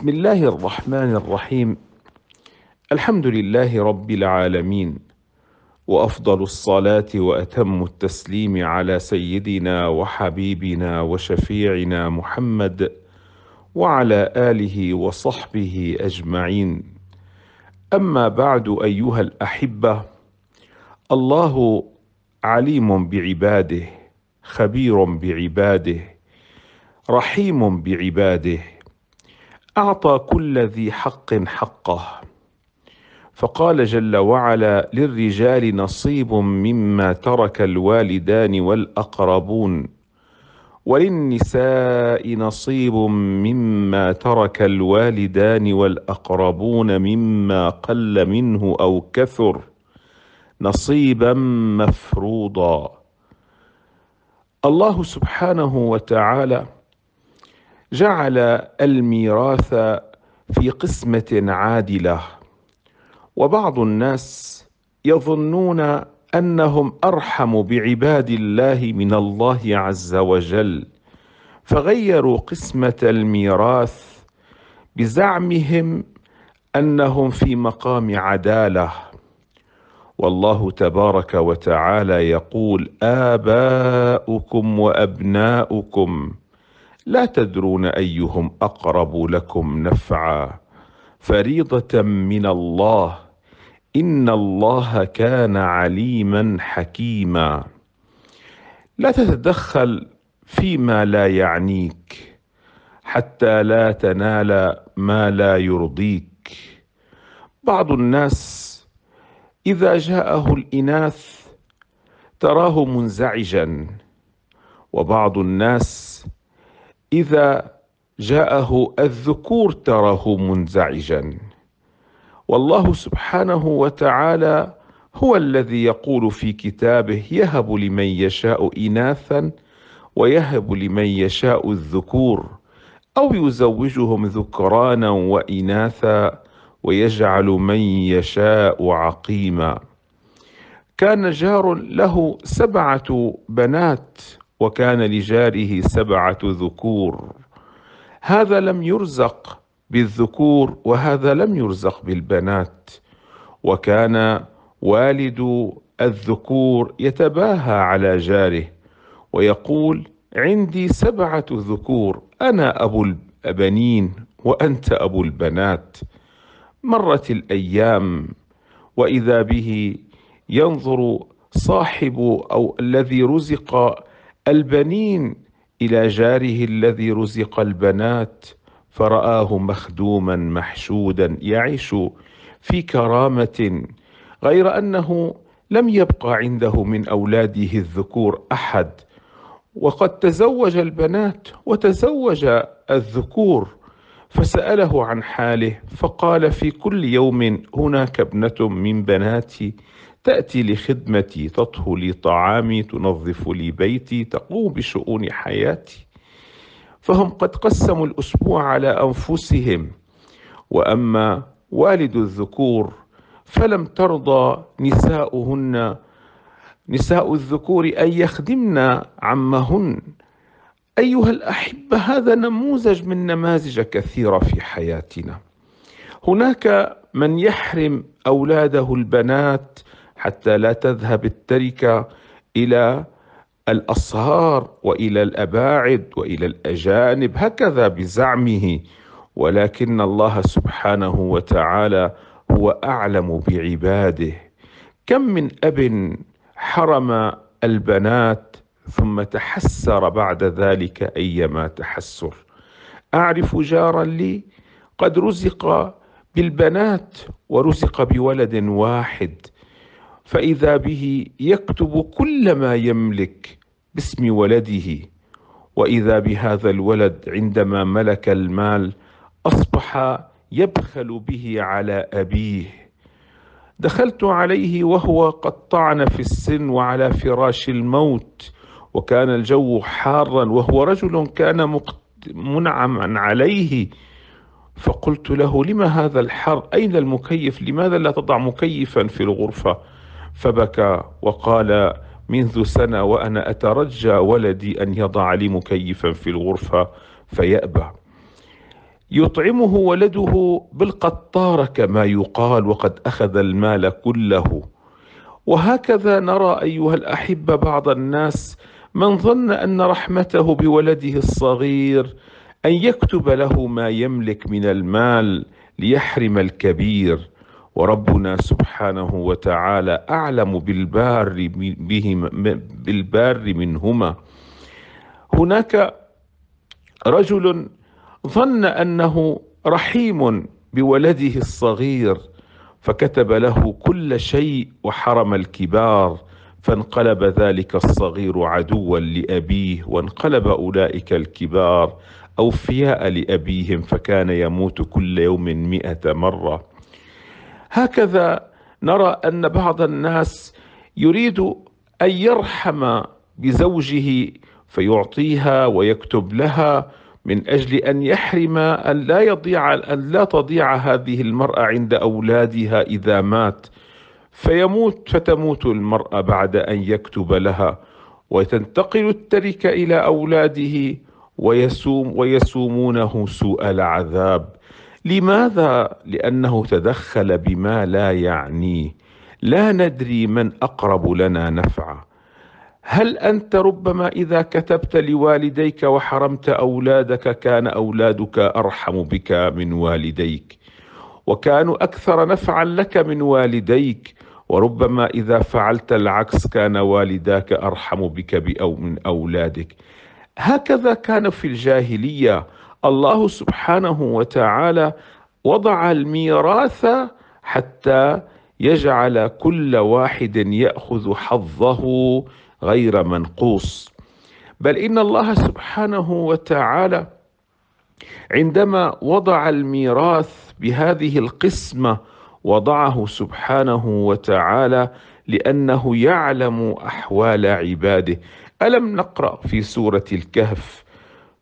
بسم الله الرحمن الرحيم الحمد لله رب العالمين وافضل الصلاه واتم التسليم على سيدنا وحبيبنا وشفيعنا محمد وعلى اله وصحبه اجمعين اما بعد ايها الاحبه الله عليم بعباده خبير بعباده رحيم بعباده اعطى كل ذي حق حقه فقال جل وعلا للرجال نصيب مما ترك الوالدان والاقربون وللنساء نصيب مما ترك الوالدان والاقربون مما قل منه او كثر نصيبا مفروضا الله سبحانه وتعالى جعل الميراث في قسمه عادله وبعض الناس يظنون انهم ارحم بعباد الله من الله عز وجل فغيروا قسمه الميراث بزعمهم انهم في مقام عداله والله تبارك وتعالى يقول اباؤكم وابناؤكم لا تدرون ايهم اقرب لكم نفعا فريضه من الله ان الله كان عليما حكيما لا تتدخل فيما لا يعنيك حتى لا تنال ما لا يرضيك بعض الناس اذا جاءه الاناث تراه منزعجا وبعض الناس اذا جاءه الذكور تراه منزعجا والله سبحانه وتعالى هو الذي يقول في كتابه يهب لمن يشاء اناثا ويهب لمن يشاء الذكور او يزوجهم ذكرانا واناثا ويجعل من يشاء عقيما كان جار له سبعه بنات وكان لجاره سبعه ذكور هذا لم يرزق بالذكور وهذا لم يرزق بالبنات وكان والد الذكور يتباهى على جاره ويقول عندي سبعه ذكور انا ابو البنين وانت ابو البنات مرت الايام واذا به ينظر صاحب او الذي رزق البنين الى جاره الذي رزق البنات فراه مخدوما محشودا يعيش في كرامه غير انه لم يبق عنده من اولاده الذكور احد وقد تزوج البنات وتزوج الذكور فساله عن حاله فقال في كل يوم هناك ابنه من بناتي تأتي لخدمتي تطهو لي طعامي تنظف لي بيتي تقوم بشؤون حياتي فهم قد قسموا الأسبوع على أنفسهم وأما والد الذكور فلم ترضى نساؤهن نساء الذكور أن يخدمن عمهن أيها الأحبة هذا نموذج من نماذج كثيرة في حياتنا هناك من يحرم أولاده البنات حتى لا تذهب التركه الى الأصهار وإلى الأباعد وإلى الأجانب هكذا بزعمه ولكن الله سبحانه وتعالى هو أعلم بعباده كم من أب حرم البنات ثم تحسر بعد ذلك أيما تحسر أعرف جارا لي قد رزق بالبنات ورزق بولد واحد فإذا به يكتب كل ما يملك باسم ولده وإذا بهذا الولد عندما ملك المال أصبح يبخل به على أبيه دخلت عليه وهو قد طعن في السن وعلى فراش الموت وكان الجو حارا وهو رجل كان منعما عليه فقلت له لما هذا الحر أين المكيف لماذا لا تضع مكيفا في الغرفة فبكى وقال منذ سنة وأنا أترجى ولدي أن يضع لي مكيفا في الغرفة فيأبى يطعمه ولده بالقطارة كما يقال وقد أخذ المال كله وهكذا نرى أيها الأحبة بعض الناس من ظن أن رحمته بولده الصغير أن يكتب له ما يملك من المال ليحرم الكبير وربنا سبحانه وتعالى أعلم بالبار بهما بالبار منهما هناك رجل ظن أنه رحيم بولده الصغير فكتب له كل شيء وحرم الكبار فانقلب ذلك الصغير عدوا لابيه وانقلب اولئك الكبار اوفياء لابيهم فكان يموت كل يوم مئه مره هكذا نرى ان بعض الناس يريد ان يرحم بزوجه فيعطيها ويكتب لها من اجل ان يحرم ان لا يضيع ان لا تضيع هذه المراه عند اولادها اذا مات فيموت فتموت المراه بعد ان يكتب لها وتنتقل التركه الى اولاده ويسوم ويسومونه سوء العذاب لماذا لانه تدخل بما لا يعنيه لا ندري من اقرب لنا نفعا هل انت ربما اذا كتبت لوالديك وحرمت اولادك كان اولادك ارحم بك من والديك وكانوا اكثر نفعا لك من والديك وربما اذا فعلت العكس كان والداك ارحم بك أو من اولادك هكذا كان في الجاهليه الله سبحانه وتعالى وضع الميراث حتى يجعل كل واحد ياخذ حظه غير منقوص بل ان الله سبحانه وتعالى عندما وضع الميراث بهذه القسمه وضعه سبحانه وتعالى لانه يعلم احوال عباده الم نقرا في سوره الكهف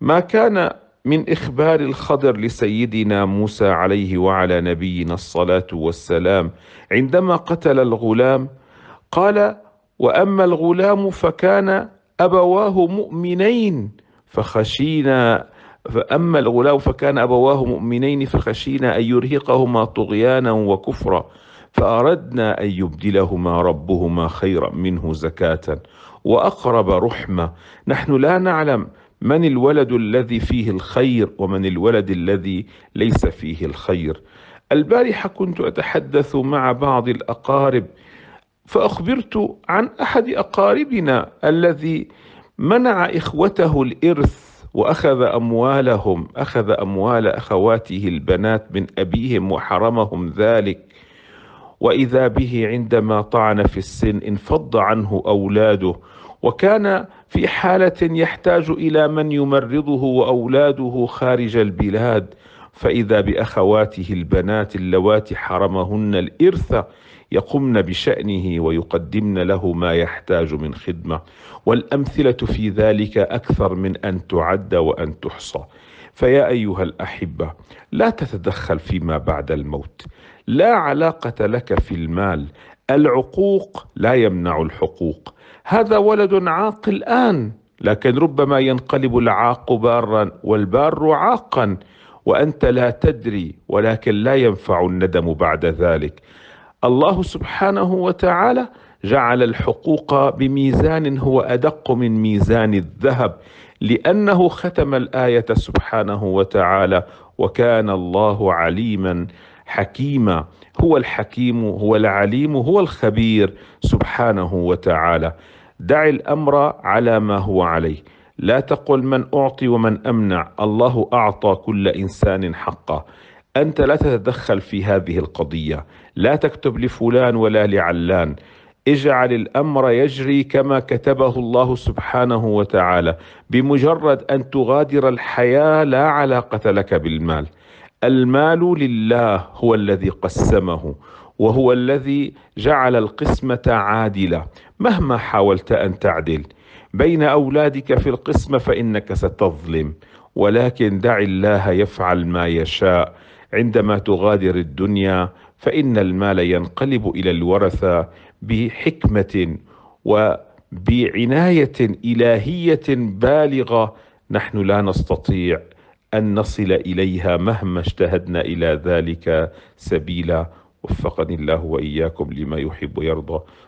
ما كان من اخبار الخضر لسيدنا موسى عليه وعلى نبينا الصلاه والسلام عندما قتل الغلام قال واما الغلام فكان ابواه مؤمنين فخشينا فاما الغلام فكان ابواه مؤمنين فخشينا ان يرهقهما طغيانا وكفرا فاردنا ان يبدلهما ربهما خيرا منه زكاه واقرب رحمه نحن لا نعلم من الولد الذي فيه الخير ومن الولد الذي ليس فيه الخير البارحه كنت اتحدث مع بعض الاقارب فاخبرت عن احد اقاربنا الذي منع اخوته الارث واخذ اموالهم اخذ اموال اخواته البنات من ابيهم وحرمهم ذلك واذا به عندما طعن في السن انفض عنه اولاده وكان في حالة يحتاج إلى من يمرضه وأولاده خارج البلاد فإذا بأخواته البنات اللواتي حرمهن الإرث يقمن بشأنه ويقدمن له ما يحتاج من خدمة والأمثلة في ذلك أكثر من أن تعد وأن تحصى فيا أيها الأحبة لا تتدخل فيما بعد الموت لا علاقة لك في المال العقوق لا يمنع الحقوق هذا ولد عاق الان لكن ربما ينقلب العاق بارا والبار عاقا وانت لا تدري ولكن لا ينفع الندم بعد ذلك الله سبحانه وتعالى جعل الحقوق بميزان هو ادق من ميزان الذهب لانه ختم الايه سبحانه وتعالى وكان الله عليما حكيما هو الحكيم هو العليم هو الخبير سبحانه وتعالى دع الامر على ما هو عليه لا تقل من اعطي ومن امنع الله اعطى كل انسان حقه انت لا تتدخل في هذه القضيه لا تكتب لفلان ولا لعلان اجعل الامر يجري كما كتبه الله سبحانه وتعالى بمجرد ان تغادر الحياه لا علاقه لك بالمال المال لله هو الذي قسمه وهو الذي جعل القسمه عادله مهما حاولت ان تعدل بين اولادك في القسمه فانك ستظلم ولكن دع الله يفعل ما يشاء عندما تغادر الدنيا فان المال ينقلب الى الورثه بحكمه وبعنايه الهيه بالغه نحن لا نستطيع ان نصل اليها مهما اجتهدنا الى ذلك سبيلا وفقني الله واياكم لما يحب ويرضى